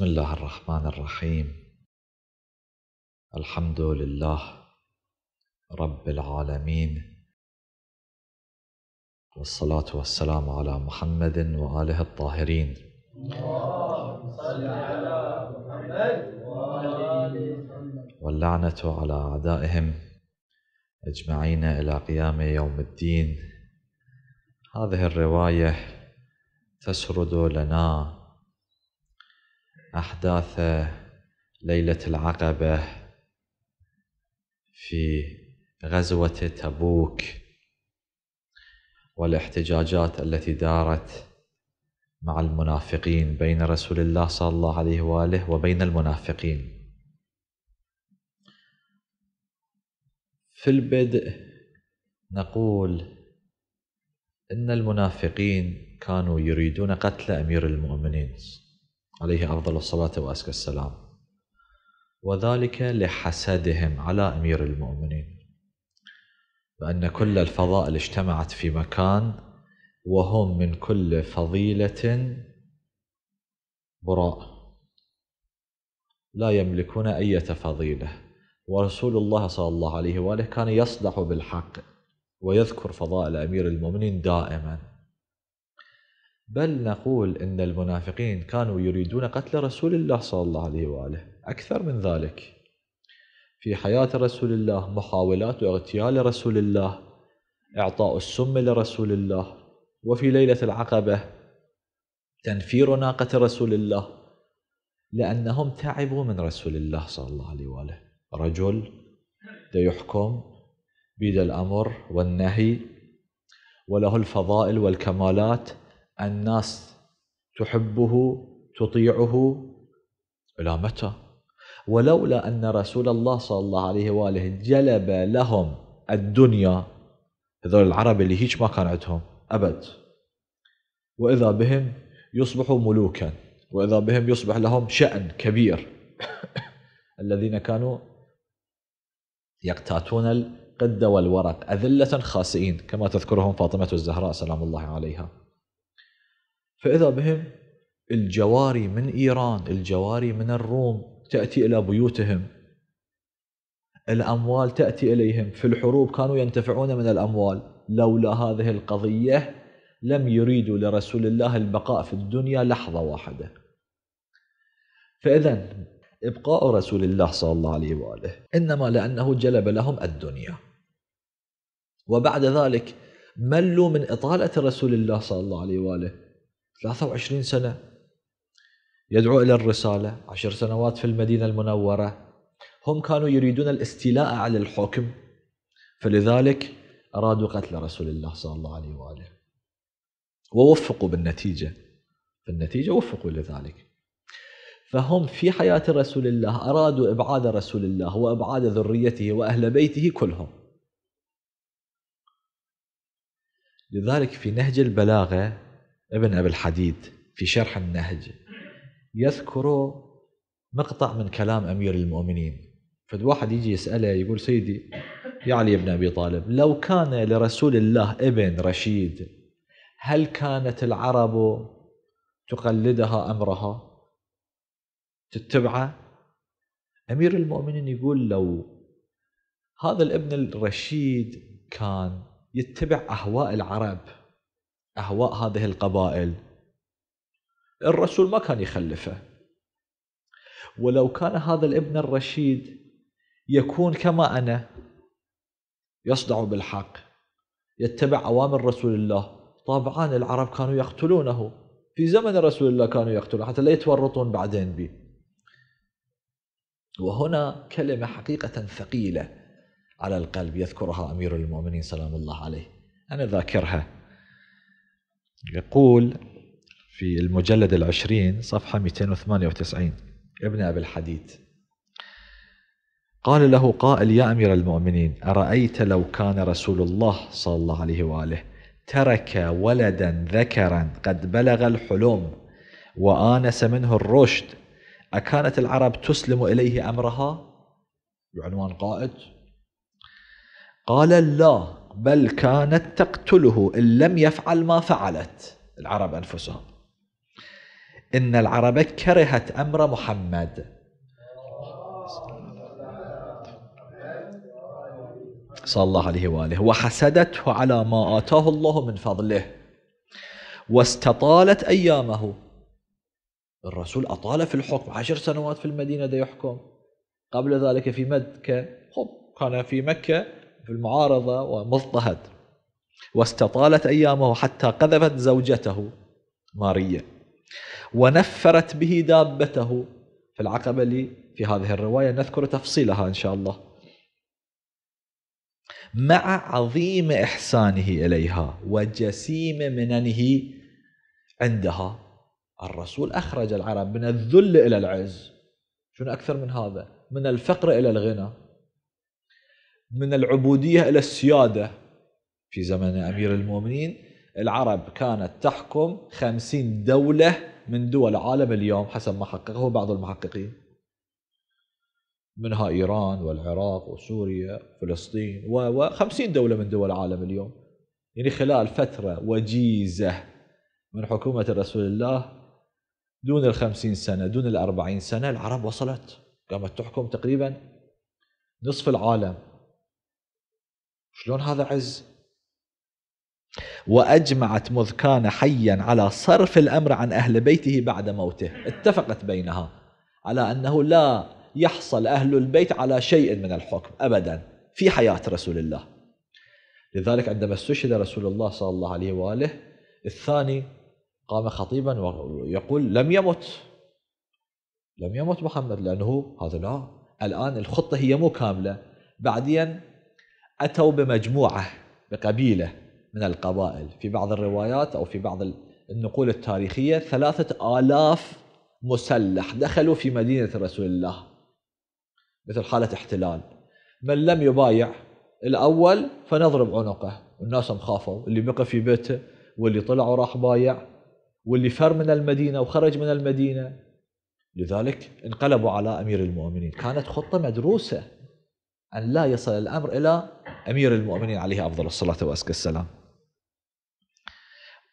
بسم الله الرحمن الرحيم الحمد لله رب العالمين والصلاة والسلام على محمد وآله الطاهرين اللهم صل على محمد وآله محمد واللعنة على أعدائهم أجمعين إلى قيام يوم الدين هذه الرواية تسرد لنا أحداث ليلة العقبة في غزوة تبوك والاحتجاجات التي دارت مع المنافقين بين رسول الله صلى الله عليه واله وبين المنافقين. في البدء نقول ان المنافقين كانوا يريدون قتل امير المؤمنين عليه أفضل الصلاة وأزكى السلام وذلك لحسدهم على أمير المؤمنين بأن كل الفضائل اجتمعت في مكان وهم من كل فضيلة براء لا يملكون أي فضيلة ورسول الله صلى الله عليه وآله كان يصدح بالحق ويذكر فضائل أمير المؤمنين دائما بل نقول إن المنافقين كانوا يريدون قتل رسول الله صلى الله عليه وآله أكثر من ذلك في حياة رسول الله محاولات اغتيال رسول الله إعطاء السم لرسول الله وفي ليلة العقبة تنفير ناقة رسول الله لأنهم تعبوا من رسول الله صلى الله عليه وآله رجل يحكم بيد الأمر والنهي وله الفضائل والكمالات الناس تحبه تطيعه إلى متى؟ ولولا أن رسول الله صلى الله عليه وآله جلب لهم الدنيا هذول العرب اللي هيك ما كان عندهم أبد وإذا بهم يصبحوا ملوكا وإذا بهم يصبح لهم شأن كبير الذين كانوا يقتاتون القدة والورق أذلة خاسئين كما تذكرهم فاطمة الزهراء سلام الله عليها فإذا بهم الجواري من إيران الجواري من الروم تأتي إلى بيوتهم الأموال تأتي إليهم في الحروب كانوا ينتفعون من الأموال لولا هذه القضية لم يريدوا لرسول الله البقاء في الدنيا لحظة واحدة فإذا إبقاء رسول الله صلى الله عليه وآله إنما لأنه جلب لهم الدنيا وبعد ذلك ملوا من إطالة رسول الله صلى الله عليه وآله 23 سنة يدعو إلى الرسالة عشر سنوات في المدينة المنورة هم كانوا يريدون الاستيلاء على الحكم فلذلك أرادوا قتل رسول الله صلى الله عليه وآله ووفقوا بالنتيجة بالنتيجة وفقوا لذلك فهم في حياة رسول الله أرادوا إبعاد رسول الله وإبعاد ذريته وأهل بيته كلهم لذلك في نهج البلاغة ابن أبي الحديد في شرح النهج يذكر مقطع من كلام أمير المؤمنين فالواحد يجي يسأله يقول سيدي يا علي بن أبي طالب لو كان لرسول الله ابن رشيد هل كانت العرب تقلدها أمرها تتبعه أمير المؤمنين يقول لو هذا الابن الرشيد كان يتبع أهواء العرب أهواء هذه القبائل الرسول ما كان يخلفه ولو كان هذا الابن الرشيد يكون كما أنا يصدع بالحق يتبع أوامر رسول الله طبعا العرب كانوا يقتلونه في زمن رسول الله كانوا يقتلونه حتى لا يتورطون بعدين به وهنا كلمة حقيقة ثقيلة على القلب يذكرها أمير المؤمنين سلام الله عليه أنا ذاكرها يقول في المجلد العشرين صفحة 298 ابن أبي الحديد قال له قائل يا أمير المؤمنين أرأيت لو كان رسول الله صلى الله عليه وآله ترك ولدا ذكرا قد بلغ الحلم وآنس منه الرشد أكانت العرب تسلم إليه أمرها بعنوان قائد قال لا بل كانت تقتله إن لم يفعل ما فعلت العرب أنفسهم إن العرب كرهت أمر محمد صلى الله عليه وآله وحسدته على ما آتاه الله من فضله واستطالت أيامه الرسول أطال في الحكم عشر سنوات في المدينة ده يحكم قبل ذلك في مكة خب كان في مكة في المعارضة ومضطهد واستطالت أيامه حتى قذفت زوجته ماريا ونفرت به دابته في العقبة لي في هذه الرواية نذكر تفصيلها إن شاء الله مع عظيم إحسانه إليها وجسيم مننه عندها الرسول أخرج العرب من الذل إلى العز شنو أكثر من هذا من الفقر إلى الغنى من العبودية إلى السيادة في زمن أمير المؤمنين العرب كانت تحكم خمسين دولة من دول العالم اليوم حسب ما حققه بعض المحققين منها إيران والعراق وسوريا وفلسطين وخمسين دولة من دول العالم اليوم يعني خلال فترة وجيزة من حكومة رسول الله دون الخمسين سنة دون الأربعين سنة العرب وصلت قامت تحكم تقريبا نصف العالم شلون هذا عز وأجمعت مذ كان حيا على صرف الأمر عن أهل بيته بعد موته اتفقت بينها على أنه لا يحصل أهل البيت على شيء من الحكم أبدا في حياة رسول الله لذلك عندما استشهد رسول الله صلى الله عليه وآله الثاني قام خطيبا ويقول لم يمت لم يمت محمد لأنه هذا لا الآن الخطة هي مو كاملة بعدين أتوا بمجموعة بقبيلة من القبائل في بعض الروايات أو في بعض النقول التاريخية ثلاثة آلاف مسلح دخلوا في مدينة رسول الله مثل حالة احتلال من لم يبايع الأول فنضرب عنقه والناس مخافوا اللي بقى في بيته واللي طلع وراح بايع واللي فر من المدينة وخرج من المدينة لذلك انقلبوا على أمير المؤمنين كانت خطة مدروسة أن لا يصل الأمر إلى أمير المؤمنين عليه أفضل الصلاة وأزكى السلام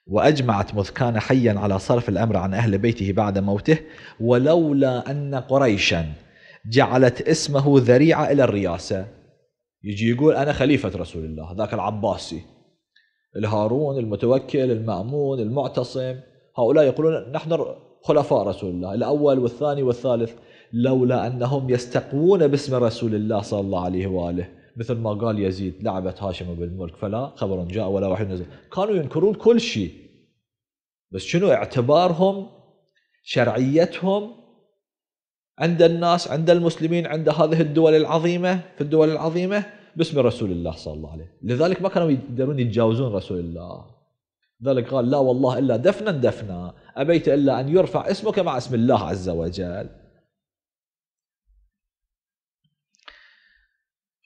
وأجمعت مذ كان حيا على صرف الأمر عن أهل بيته بعد موته ولولا أن قريشا جعلت اسمه ذريعة إلى الرياسة يجي يقول أنا خليفة رسول الله ذاك العباسي الهارون المتوكل المأمون المعتصم هؤلاء يقولون نحن خلفاء رسول الله الأول والثاني والثالث لولا أنهم يستقوون باسم رسول الله صلى الله عليه وآله مثل ما قال يزيد لعبت هاشم بالملك فلا خبر جاء ولا وحي نزل كانوا ينكرون كل شيء بس شنو اعتبارهم شرعيتهم عند الناس عند المسلمين عند هذه الدول العظيمة في الدول العظيمة باسم رسول الله صلى الله عليه لذلك ما كانوا يقدرون يتجاوزون رسول الله ذلك قال لا والله إلا دفنا دفنا أبيت إلا أن يرفع اسمك مع اسم الله عز وجل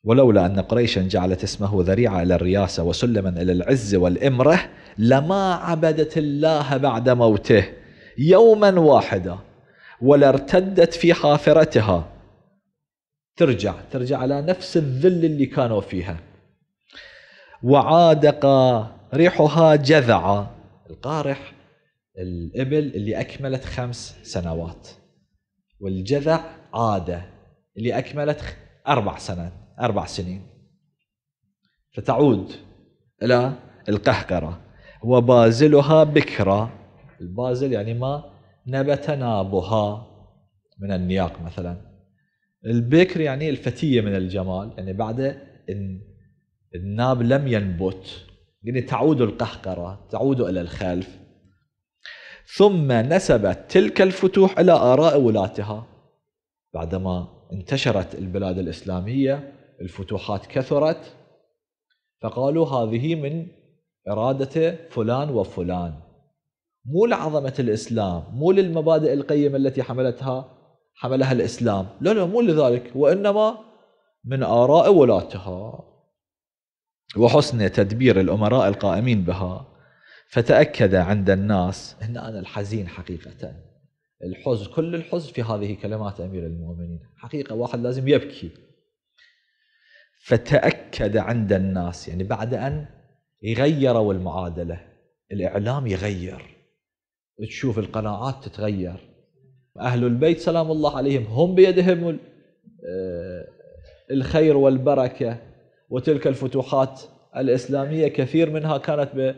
ولولا أن قريشا جعلت اسمه ذريعة إلى الرياسة وسلما إلى العز والإمرة لما عبدت الله بعد موته يوما واحدا ولا ارتدت في حافرتها ترجع ترجع على نفس الذل اللي كانوا فيها وعادق ريحها جذع القارح الإبل اللي أكملت خمس سنوات والجذع عادة اللي أكملت أربع سنوات أربع سنين فتعود إلى القهقرة وبازلها بكرة البازل يعني ما نبت نابها من النياق مثلا البكر يعني الفتية من الجمال يعني بعد الناب لم ينبت يعني تعود القهقرة تعود إلى الخلف ثم نسبت تلك الفتوح إلى آراء ولاتها بعدما انتشرت البلاد الإسلامية الفتوحات كثرت فقالوا هذه من إرادة فلان وفلان مو لعظمة الإسلام مو للمبادئ القيمة التي حملتها حملها الإسلام لا لا مو لذلك وإنما من آراء ولاتها وحسن تدبير الأمراء القائمين بها فتأكد عند الناس هنا أنا الحزين حقيقة الحزن كل الحزن في هذه كلمات أمير المؤمنين حقيقة واحد لازم يبكي فتأكد عند الناس يعني بعد أن غيروا المعادلة الإعلام يغير تشوف القناعات تتغير أهل البيت سلام الله عليهم هم بيدهم آه، الخير والبركة وتلك الفتوحات الإسلامية كثير منها كانت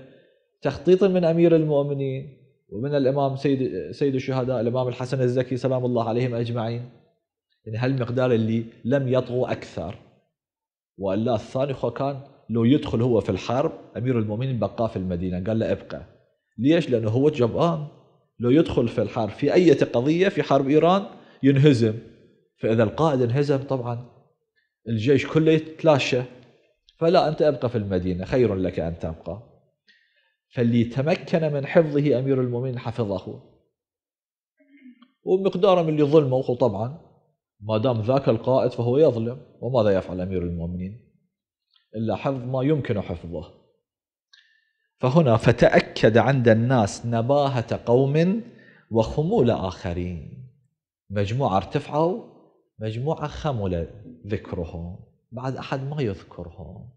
بتخطيط من أمير المؤمنين ومن الإمام سيد, سيد الشهداء الإمام الحسن الزكي سلام الله عليهم أجمعين يعني هالمقدار اللي لم يطغوا أكثر والا الثاني خو كان لو يدخل هو في الحرب امير المؤمنين بقاه في المدينه قال له ابقى ليش؟ لانه هو جبان لو يدخل في الحرب في اي قضيه في حرب ايران ينهزم فاذا القائد انهزم طبعا الجيش كله يتلاشى فلا انت ابقى في المدينه خير لك ان تبقى فاللي تمكن من حفظه امير المؤمنين حفظه ومقدارهم اللي ظلمه طبعا ما دام ذاك القائد فهو يظلم وماذا يفعل امير المؤمنين؟ الا حفظ ما يمكن حفظه. فهنا فتاكد عند الناس نباهه قوم وخمول اخرين. مجموعه ارتفعوا مجموعه خمل ذكرهم، بعد احد ما يذكرهم.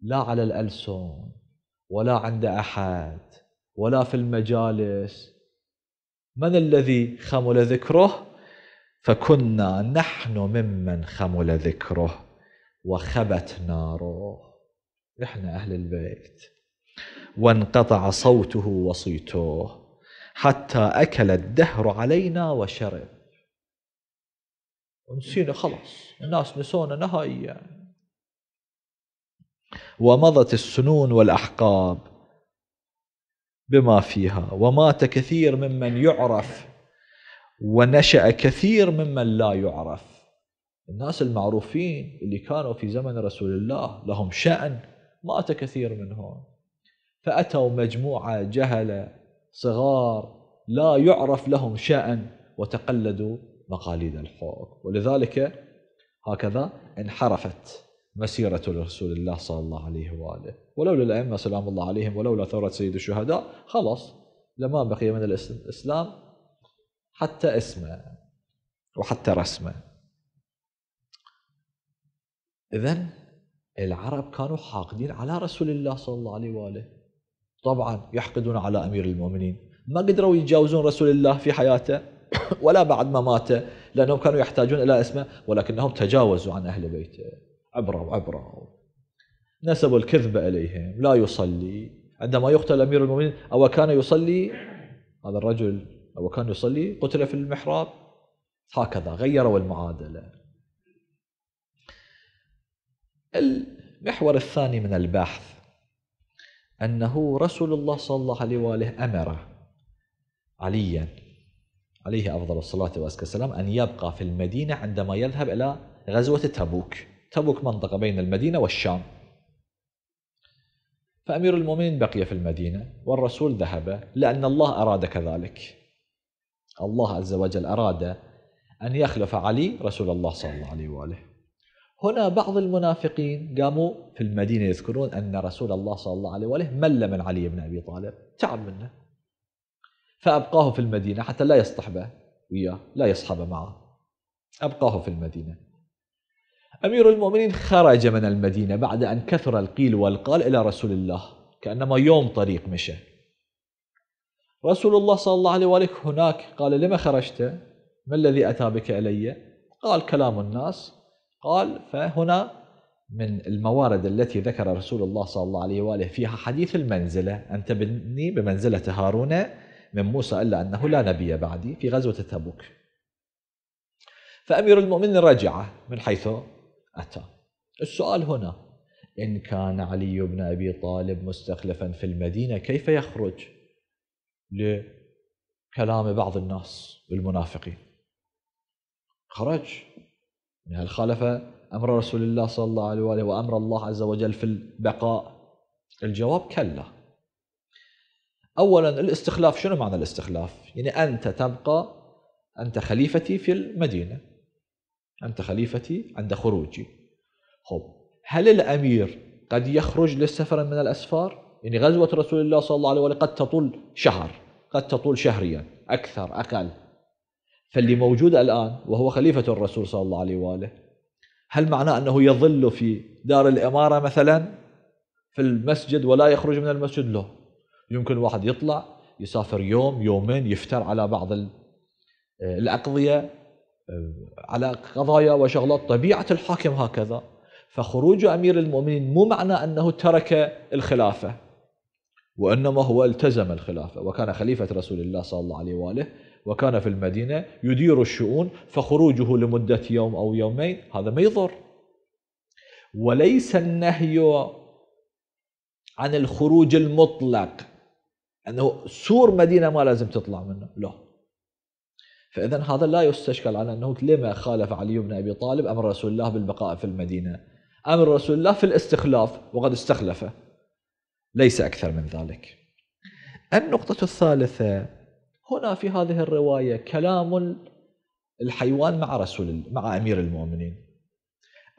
لا على الالسن ولا عند احد ولا في المجالس. من الذي خمل ذكره؟ فكنا نحن ممن خمل ذكره وخبت ناره احنا اهل البيت وانقطع صوته وصيته حتى اكل الدهر علينا وشرب ونسينا خلاص الناس نسونا نهائيا ومضت السنون والاحقاب بما فيها ومات كثير ممن يعرف ونشأ كثير ممن لا يعرف الناس المعروفين اللي كانوا في زمن رسول الله لهم شأن مات كثير منهم فأتوا مجموعة جهلة صغار لا يعرف لهم شأن وتقلدوا مقاليد الحكم ولذلك هكذا انحرفت مسيرة رسول الله صلى الله عليه وآله ولولا الأئمة سلام الله عليهم ولولا ثورة سيد الشهداء خلاص لما بقي من الإسلام حتى اسمه وحتى رسمه اذا العرب كانوا حاقدين على رسول الله صلى الله عليه واله طبعا يحقدون على امير المؤمنين ما قدروا يتجاوزون رسول الله في حياته ولا بعد ما مات لانهم كانوا يحتاجون الى اسمه ولكنهم تجاوزوا عن اهل بيته عبره وعبره نسبوا الكذب اليهم لا يصلي عندما يقتل امير المؤمنين او كان يصلي هذا الرجل أو كان يصلي قتل في المحراب هكذا غيروا المعادلة المحور الثاني من البحث أنه رسول الله صلى الله عليه وآله أمر عليا عليه أفضل الصلاة وأزكى السلام أن يبقى في المدينة عندما يذهب إلى غزوة تبوك تبوك منطقة بين المدينة والشام فأمير المؤمنين بقي في المدينة والرسول ذهب لأن الله أراد كذلك الله عز وجل أراد أن يخلف علي رسول الله صلى الله عليه وآله هنا بعض المنافقين قاموا في المدينة يذكرون أن رسول الله صلى الله عليه وآله مل من علي بن أبي طالب تعب منه فأبقاه في المدينة حتى لا يصطحبه وياه لا يصحب معه أبقاه في المدينة أمير المؤمنين خرج من المدينة بعد أن كثر القيل والقال إلى رسول الله كأنما يوم طريق مشى رسول الله صلى الله عليه وآله هناك قال لما خرجت ما الذي أتى بك إلي قال كلام الناس قال فهنا من الموارد التي ذكر رسول الله صلى الله عليه وآله فيها حديث المنزلة أنت بني بمنزلة هارون من موسى إلا أنه لا نبي بعدي في غزوة تبوك فأمير المؤمنين رجع من حيث أتى السؤال هنا إن كان علي بن أبي طالب مستخلفا في المدينة كيف يخرج؟ لكلام بعض الناس المنافقين خرج هل خالف أمر رسول الله صلى الله عليه وآله وأمر الله عز وجل في البقاء الجواب كلا أولا الاستخلاف شنو معنى الاستخلاف يعني أنت تبقى أنت خليفتي في المدينة أنت خليفتي عند خروجي خب هل الأمير قد يخرج للسفر من الأسفار يعني غزوة رسول الله صلى الله عليه وآله قد تطول شهر قد تطول شهريا أكثر أقل فاللي موجود الآن وهو خليفة الرسول صلى الله عليه وآله هل معناه أنه يظل في دار الإمارة مثلا في المسجد ولا يخرج من المسجد لا يمكن واحد يطلع يسافر يوم يومين يفتر على بعض آه، الأقضية آه، على قضايا وشغلات طبيعة الحاكم هكذا فخروج أمير المؤمنين مو معنى أنه ترك الخلافة وإنما هو التزم الخلافة وكان خليفة رسول الله صلى الله عليه وآله وكان في المدينة يدير الشؤون فخروجه لمدة يوم أو يومين هذا ما يضر وليس النهي عن الخروج المطلق أنه سور مدينة ما لازم تطلع منه لا فإذا هذا لا يستشكل على أنه لما خالف علي بن أبي طالب أمر رسول الله بالبقاء في المدينة أمر رسول الله في الاستخلاف وقد استخلفه ليس أكثر من ذلك النقطة الثالثة هنا في هذه الرواية كلام الحيوان مع رسول مع أمير المؤمنين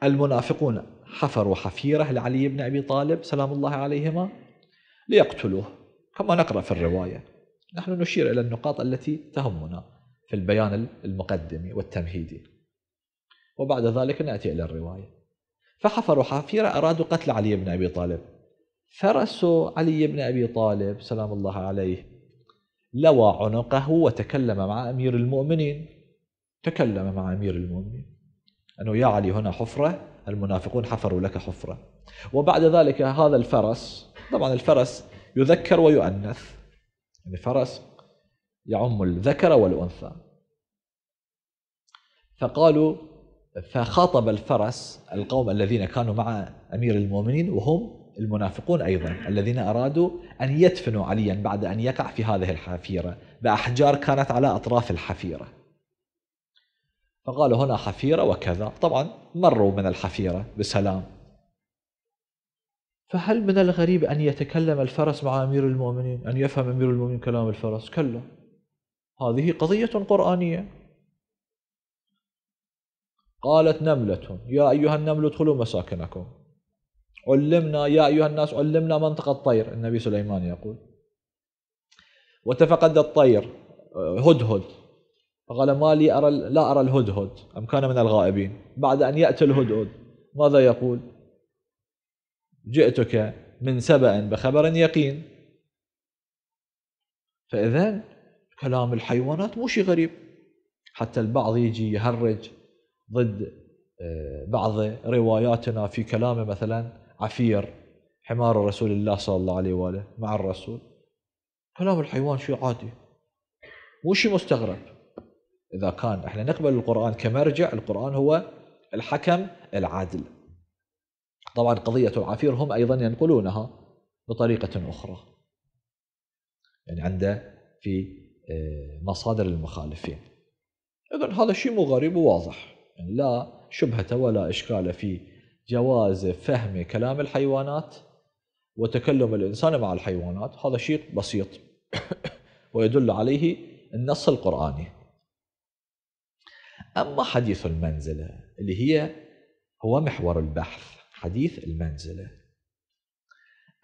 المنافقون حفروا حفيرة لعلي بن أبي طالب سلام الله عليهما ليقتلوه كما نقرأ في الرواية نحن نشير إلى النقاط التي تهمنا في البيان المقدمي والتمهيدي وبعد ذلك نأتي إلى الرواية فحفروا حفيرة أرادوا قتل علي بن أبي طالب فرس علي بن أبي طالب سلام الله عليه لوى عنقه وتكلم مع أمير المؤمنين تكلم مع أمير المؤمنين أنه يا علي هنا حفرة المنافقون حفروا لك حفرة وبعد ذلك هذا الفرس طبعا الفرس يذكر ويؤنث يعني فرس يعم الذكر والأنثى فقالوا فخاطب الفرس القوم الذين كانوا مع أمير المؤمنين وهم المنافقون أيضا الذين أرادوا أن يدفنوا عليا بعد أن يقع في هذه الحفيرة بأحجار كانت على أطراف الحفيرة فقالوا هنا حفيرة وكذا طبعا مروا من الحفيرة بسلام فهل من الغريب أن يتكلم الفرس مع أمير المؤمنين أن يفهم أمير المؤمنين كلام الفرس كلا هذه قضية قرآنية قالت نملة يا أيها النمل ادخلوا مساكنكم علمنا يا أيها الناس علمنا منطق الطير النبي سليمان يقول وتفقد الطير آه، هدهد فقال ما لي أرى لا أرى الهدهد أم كان من الغائبين بعد أن يأتي الهدهد ماذا يقول جئتك من سبأ بخبر يقين فإذا كلام الحيوانات مو شيء غريب حتى البعض يجي يهرج ضد آه، بعض رواياتنا في كلامه مثلا عفير حمار رسول الله صلى الله عليه وآله مع الرسول كلام الحيوان شيء عادي مو شيء مستغرب إذا كان احنا نقبل القرآن كمرجع القرآن هو الحكم العادل طبعا قضية العفير هم أيضا ينقلونها بطريقة أخرى يعني عنده في آه، مصادر المخالفين إذا هذا شيء مو غريب وواضح يعني لا شبهة ولا إشكال في جواز فهم كلام الحيوانات وتكلم الإنسان مع الحيوانات هذا شيء بسيط ويدل عليه النص القرآني أما حديث المنزلة اللي هي هو محور البحث حديث المنزلة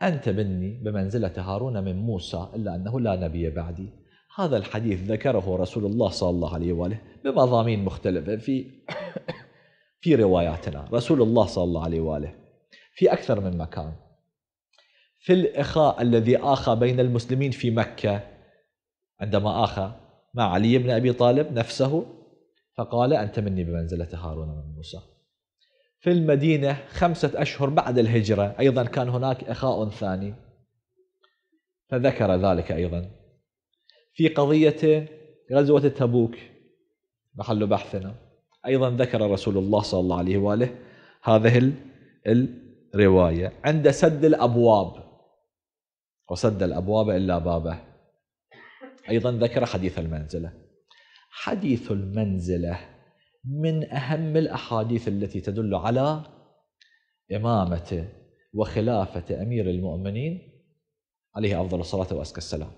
أنت مني بمنزلة هارون من موسى إلا أنه لا نبي بعدي هذا الحديث ذكره رسول الله صلى الله عليه وآله بمضامين مختلفة في في رواياتنا رسول الله صلى الله عليه وآله في أكثر من مكان في الإخاء الذي آخى بين المسلمين في مكة عندما آخى مع علي بن أبي طالب نفسه فقال أنت مني بمنزلة هارون من موسى في المدينة خمسة أشهر بعد الهجرة أيضا كان هناك إخاء ثاني فذكر ذلك أيضا في قضية غزوة تبوك محل بحثنا أيضا ذكر رسول الله صلى الله عليه وآله هذه الرواية عند سد الأبواب وسد الأبواب إلا بابه أيضا ذكر حديث المنزلة حديث المنزلة من أهم الأحاديث التي تدل على إمامة وخلافة أمير المؤمنين عليه أفضل الصلاة وأزكى السلام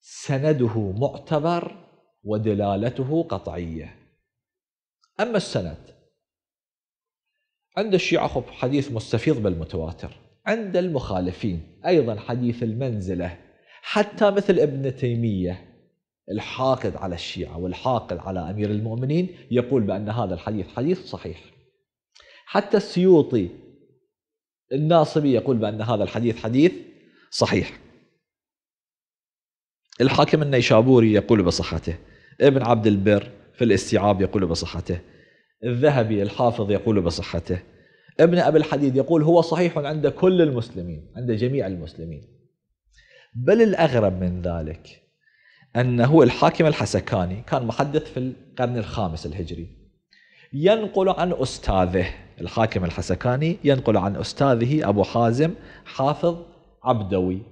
سنده معتبر ودلالته قطعيه أما السند عند الشيعة حديث مستفيض بالمتواتر عند المخالفين أيضا حديث المنزلة حتى مثل ابن تيمية الحاقد على الشيعة والحاقد على أمير المؤمنين يقول بأن هذا الحديث حديث صحيح حتى السيوطي الناصبي يقول بأن هذا الحديث حديث صحيح الحاكم النيشابوري يقول بصحته ابن عبد البر في الاستيعاب يقول بصحته الذهبي الحافظ يقول بصحته ابن أبي الحديد يقول هو صحيح عند كل المسلمين عند جميع المسلمين بل الأغرب من ذلك أنه الحاكم الحسكاني كان محدث في القرن الخامس الهجري ينقل عن أستاذه الحاكم الحسكاني ينقل عن أستاذه أبو حازم حافظ عبدوي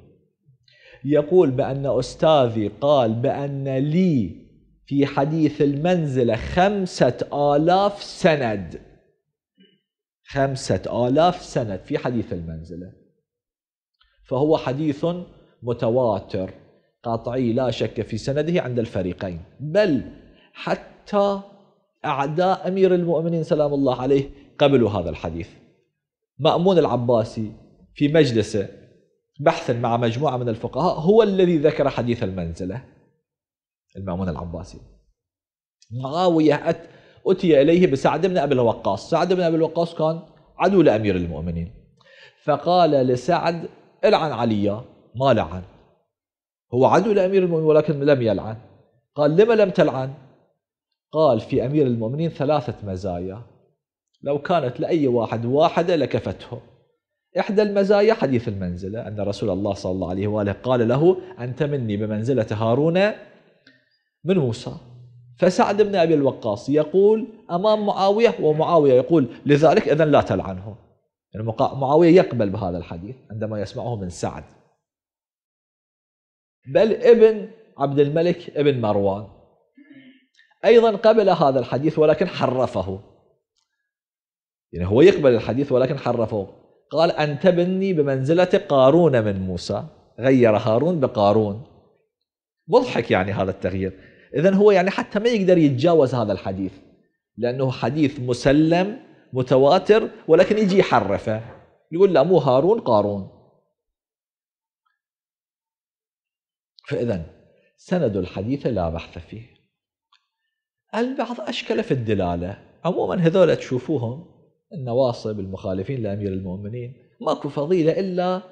يقول بأن أستاذي قال بأن لي في حديث المنزلة خمسة آلاف سند خمسة آلاف سند في حديث المنزلة فهو حديث متواتر قاطعي لا شك في سنده عند الفريقين بل حتى أعداء أمير المؤمنين سلام الله عليه قبلوا هذا الحديث مأمون العباسي في مجلسه بحثا مع مجموعة من الفقهاء هو الذي ذكر حديث المنزلة المأمون العباسي معاوية أتي إليه بسعد بن أبي الوقاص سعد بن أبي الوقاص كان عدو لأمير المؤمنين فقال لسعد العن عليا ما لعن هو عدو لأمير المؤمنين ولكن لم يلعن قال لما لم تلعن قال في أمير المؤمنين ثلاثة مزايا لو كانت لأي واحد واحدة لكفته إحدى المزايا حديث المنزلة أن رسول الله صلى الله عليه وآله قال له أنت مني بمنزلة هارون من موسى فسعد بن أبي الوقاص يقول أمام معاوية ومعاوية يقول لذلك إذا لا تلعنه يعني معاوية يقبل بهذا الحديث عندما يسمعه من سعد بل ابن عبد الملك ابن مروان أيضا قبل هذا الحديث ولكن حرفه يعني هو يقبل الحديث ولكن حرفه قال ان تبني بمنزلة قارون من موسى غير هارون بقارون مضحك يعني هذا التغيير إذا هو يعني حتى ما يقدر يتجاوز هذا الحديث لأنه حديث مسلم متواتر ولكن يجي يحرفه يقول لا مو هارون قارون فإذا سند الحديث لا بحث فيه البعض أشكل في الدلالة عموما هذول تشوفوهم النواصب المخالفين لأمير المؤمنين ماكو فضيلة إلا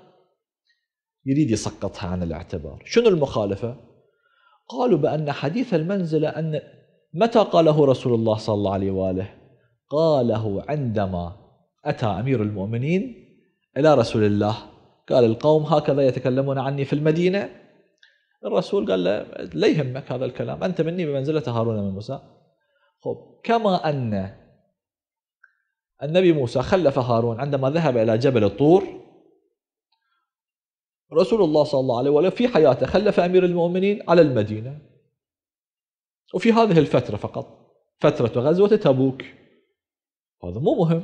يريد يسقطها عن الاعتبار شنو المخالفة قالوا بأن حديث المنزلة أن متى قاله رسول الله صلى الله عليه وآله قاله عندما أتى أمير المؤمنين إلى رسول الله قال القوم هكذا يتكلمون عني في المدينة الرسول قال له لا يهمك هذا الكلام أنت مني بمنزلة هارون من موسى خب كما أن النبي موسى خلف هارون عندما ذهب إلى جبل الطور رسول الله صلى الله عليه وسلم في حياته خلف أمير المؤمنين على المدينة وفي هذه الفترة فقط فترة غزوة تبوك هذا مو مهم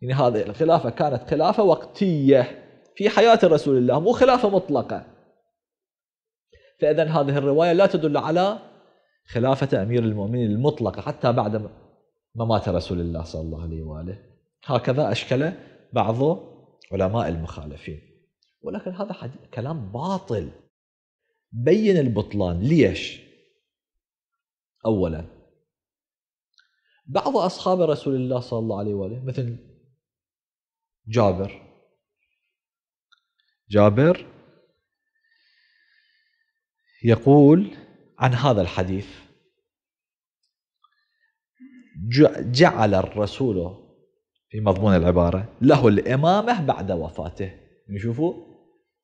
يعني هذه الخلافة كانت خلافة وقتية في حياة رسول الله مو خلافة مطلقة فإذا هذه الرواية لا تدل على خلافة أمير المؤمنين المطلقة حتى بعد ممات رسول الله صلى الله عليه وآله هكذا أشكل بعض علماء المخالفين ولكن هذا حديث كلام باطل بين البطلان ليش أولا بعض أصحاب رسول الله صلى الله عليه وآله مثل جابر جابر يقول عن هذا الحديث جعل الرسول في مضمون العبارة له الإمامة بعد وفاته نشوفوا يعني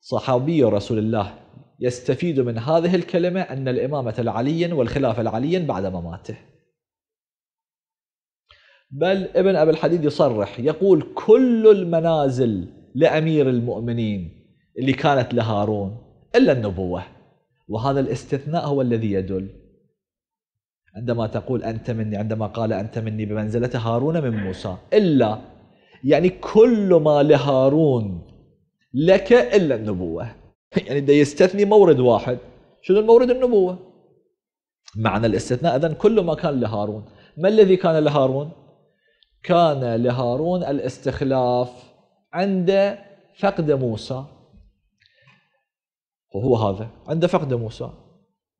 صحابي رسول الله يستفيد من هذه الكلمة أن الإمامة العليا والخلافة العليا بعد مماته بل ابن أبي الحديد يصرح يقول كل المنازل لأمير المؤمنين اللي كانت لهارون إلا النبوة وهذا الاستثناء هو الذي يدل عندما تقول أنت مني عندما قال أنت مني بمنزلة هارون من موسى إلا يعني كل ما لهارون لك إلا النبوة يعني ده يستثني مورد واحد شنو المورد النبوة معنى الاستثناء إذن كل ما كان لهارون ما الذي كان لهارون كان لهارون الاستخلاف عند فقد موسى وهو هذا عند فقد موسى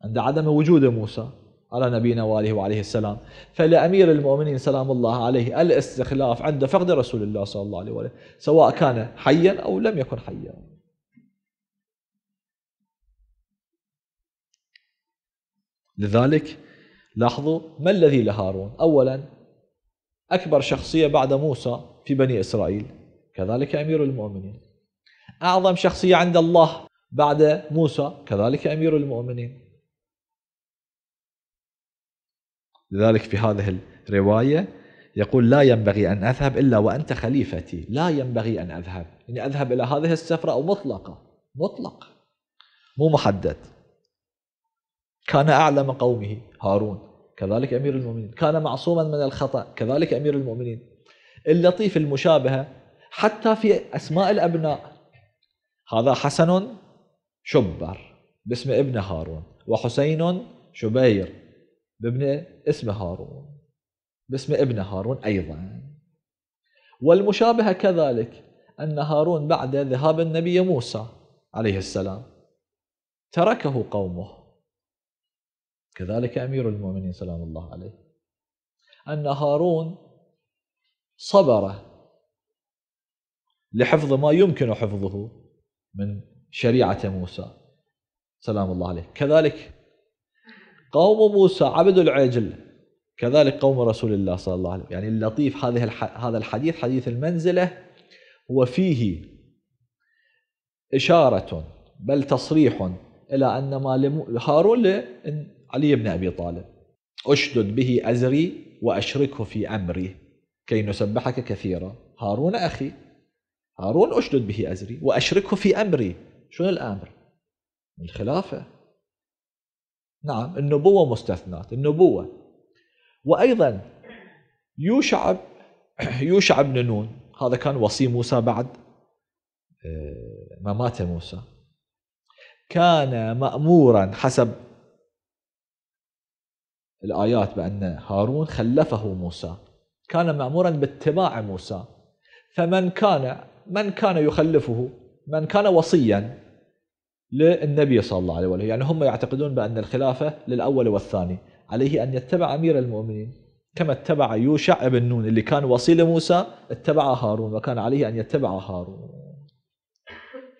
عند عدم وجود موسى على نبينا واله وعليه السلام فلامير المؤمنين سلام الله عليه الاستخلاف عند فقد رسول الله صلى الله عليه وآله سواء كان حيا او لم يكن حيا لذلك لاحظوا ما الذي لهارون اولا اكبر شخصيه بعد موسى في بني اسرائيل كذلك امير المؤمنين اعظم شخصيه عند الله بعد موسى كذلك امير المؤمنين لذلك في هذه الرواية يقول لا ينبغي أن أذهب إلا وأنت خليفتي لا ينبغي أن أذهب يعني أذهب إلى هذه السفرة أو مطلقة مطلق مو محدد كان أعلم قومه هارون كذلك أمير المؤمنين كان معصوما من الخطأ كذلك أمير المؤمنين اللطيف المشابهة حتى في أسماء الأبناء هذا حسن شبر باسم ابن هارون وحسين شبير بابنه اسمه هارون باسم ابن هارون أيضا والمشابهة كذلك أن هارون بعد ذهاب النبي موسى عليه السلام تركه قومه كذلك أمير المؤمنين سلام الله عليه أن هارون صبر لحفظ ما يمكن حفظه من شريعة موسى سلام الله عليه كذلك قوم موسى عبدوا العجل كذلك قوم رسول الله صلى الله عليه وسلم يعني اللطيف هذه هذا الحديث حديث المنزلة هو فيه إشارة بل تصريح إلى أن ما هارون علي بن أبي طالب أشدد به أزري وأشركه في أمري كي نسبحك كثيرا هارون أخي هارون أشدد به أزري وأشركه في أمري شنو الأمر الخلافة نعم النبوة مستثناة النبوة وأيضا يوشع يوشع بن نون هذا كان وصي موسى بعد آه، ممات موسى كان مأمورا حسب الآيات بأن هارون خلفه موسى كان مأمورا باتباع موسى فمن كان من كان يخلفه من كان وصيا للنبي صلى الله عليه وسلم يعني هم يعتقدون بأن الخلافة للأول والثاني عليه أن يتبع أمير المؤمنين كما اتبع يوشع بن نون اللي كان وصيل موسى اتبع هارون وكان عليه أن يتبع هارون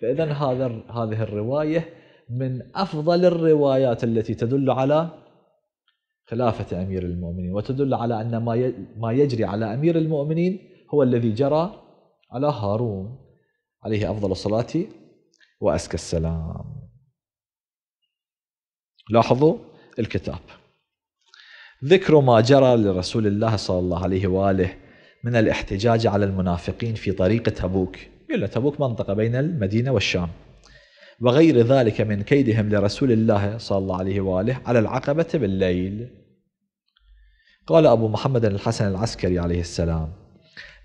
فإذا هذا هذه الرواية من أفضل الروايات التي تدل على خلافة أمير المؤمنين وتدل على أن ما ما يجري على أمير المؤمنين هو الذي جرى على هارون عليه أفضل الصلاة وأزكى السلام لاحظوا الكتاب ذكر ما جرى لرسول الله صلى الله عليه وآله من الاحتجاج على المنافقين في طريق تبوك يقول تبوك منطقة بين المدينة والشام وغير ذلك من كيدهم لرسول الله صلى الله عليه وآله على العقبة بالليل قال أبو محمد الحسن العسكري عليه السلام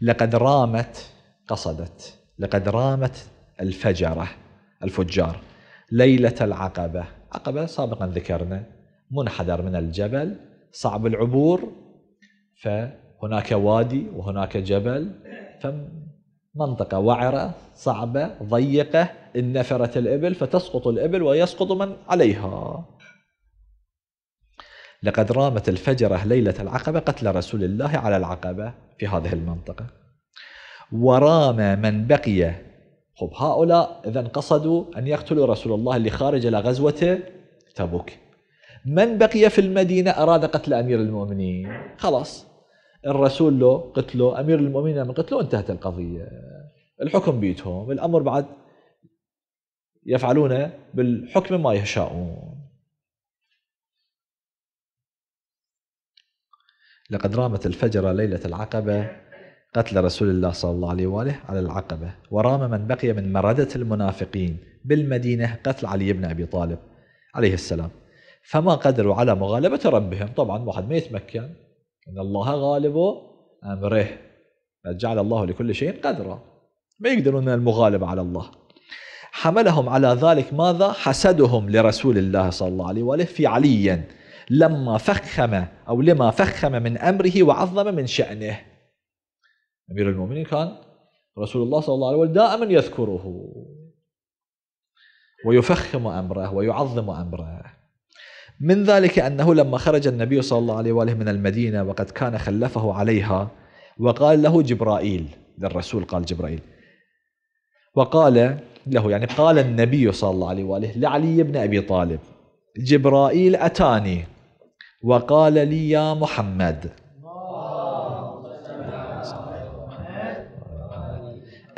لقد رامت قصدت لقد رامت الفجرة الفجار ليلة العقبة عقبة سابقا ذكرنا منحدر من الجبل صعب العبور فهناك وادي وهناك جبل فمنطقة وعرة صعبة ضيقة إن نفرت الإبل فتسقط الإبل ويسقط من عليها لقد رامت الفجرة ليلة العقبة قتل رسول الله على العقبة في هذه المنطقة ورام من بقي خب هؤلاء إذا قصدوا أن يقتلوا رسول الله اللي خارج إلى غزوة تبوك من بقي في المدينة أراد قتل أمير المؤمنين خلاص الرسول له قتله أمير المؤمنين من قتله انتهت القضية الحكم بيتهم الأمر بعد يفعلون بالحكم ما يشاءون لقد رامت الفجر ليلة العقبة قتل رسول الله صلى الله عليه وآله على العقبة ورام من بقي من مردة المنافقين بالمدينة قتل علي بن أبي طالب عليه السلام فما قدروا على مغالبة ربهم طبعا واحد ما يتمكن إن الله غالب أمره جعل الله لكل شيء قدرا ما يقدرون المغالبة على الله حملهم على ذلك ماذا حسدهم لرسول الله صلى الله عليه وآله في عليا لما فخم أو لما فخم من أمره وعظم من شأنه أمير المؤمنين كان رسول الله صلى الله عليه وسلم دائما يذكره ويفخم أمره ويعظم أمره من ذلك أنه لما خرج النبي صلى الله عليه وآله من المدينة وقد كان خلفه عليها وقال له جبرائيل للرسول قال جبرائيل وقال له يعني قال النبي صلى الله عليه وآله لعلي بن أبي طالب جبرائيل أتاني وقال لي يا محمد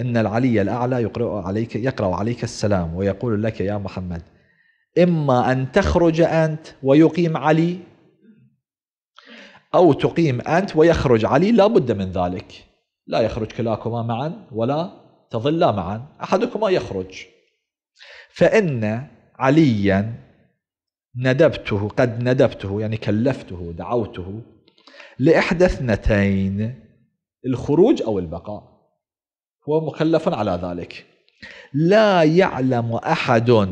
إن العلي الأعلى يقرأ عليك يقرأ عليك السلام ويقول لك يا محمد إما أن تخرج أنت ويقيم علي أو تقيم أنت ويخرج علي لا بد من ذلك لا يخرج كلاكما معا ولا تظلا معا أحدكما يخرج فإن عليا ندبته قد ندبته يعني كلفته دعوته لإحدى اثنتين الخروج أو البقاء هو مكلف على ذلك لا يعلم أحد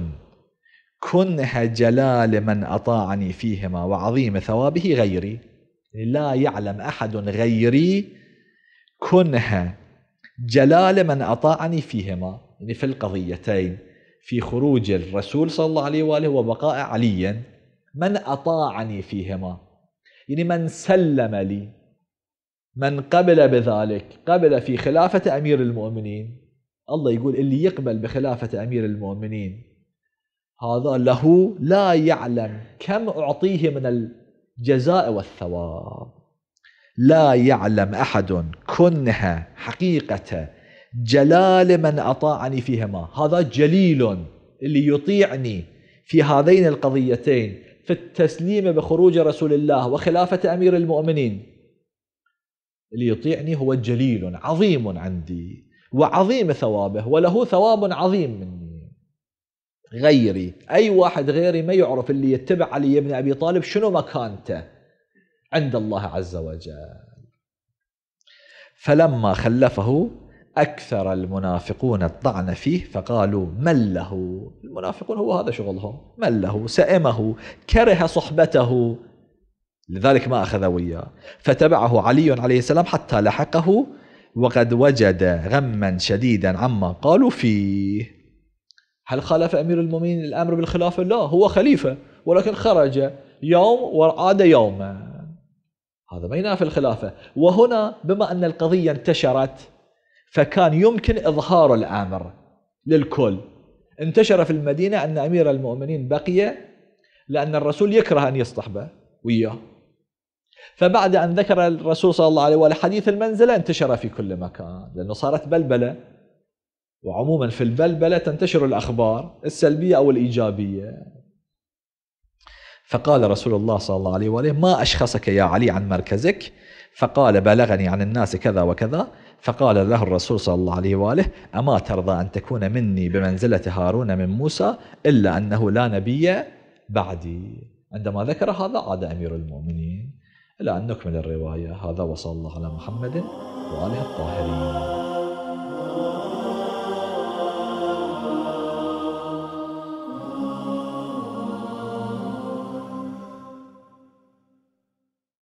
كنه جلال من أطاعني فيهما وعظيم ثوابه غيري لا يعلم أحد غيري كنه جلال من أطاعني فيهما يعني في القضيتين في خروج الرسول صلى الله عليه وآله وبقاء عليا من أطاعني فيهما يعني من سلم لي من قبل بذلك قبل في خلافة أمير المؤمنين الله يقول اللي يقبل بخلافة أمير المؤمنين هذا له لا يعلم كم أعطيه من الجزاء والثواب لا يعلم أحد كنها حقيقة جلال من أطاعني فيهما هذا جليل اللي يطيعني في هذين القضيتين في التسليم بخروج رسول الله وخلافة أمير المؤمنين اللي يطيعني هو جليل عظيم عندي وعظيم ثوابه وله ثواب عظيم مني غيري أي واحد غيري ما يعرف اللي يتبع علي بن أبي طالب شنو مكانته عند الله عز وجل فلما خلفه أكثر المنافقون الطعن فيه فقالوا من له المنافقون هو هذا شغلهم من له سئمه كره صحبته لذلك ما أخذ وياه فتبعه علي عليه السلام حتى لحقه وقد وجد غما شديدا عما قالوا فيه هل خالف أمير المؤمنين الأمر بالخلافة؟ لا هو خليفة ولكن خرج يوم وعاد يوما هذا ما ينافي الخلافة وهنا بما أن القضية انتشرت فكان يمكن إظهار الأمر للكل انتشر في المدينة أن أمير المؤمنين بقي لأن الرسول يكره أن يصطحبه وياه فبعد أن ذكر الرسول صلى الله عليه وآله حديث المنزلة انتشر في كل مكان لأنه صارت بلبلة وعموما في البلبلة تنتشر الأخبار السلبية أو الإيجابية فقال رسول الله صلى الله عليه وآله ما أشخصك يا علي عن مركزك فقال بلغني عن الناس كذا وكذا فقال له الرسول صلى الله عليه وآله أما ترضى أن تكون مني بمنزلة هارون من موسى إلا أنه لا نبي بعدي عندما ذكر هذا عاد أمير المؤمنين إلى أن نكمل الرواية هذا وصلى الله على محمد وآله الطاهرين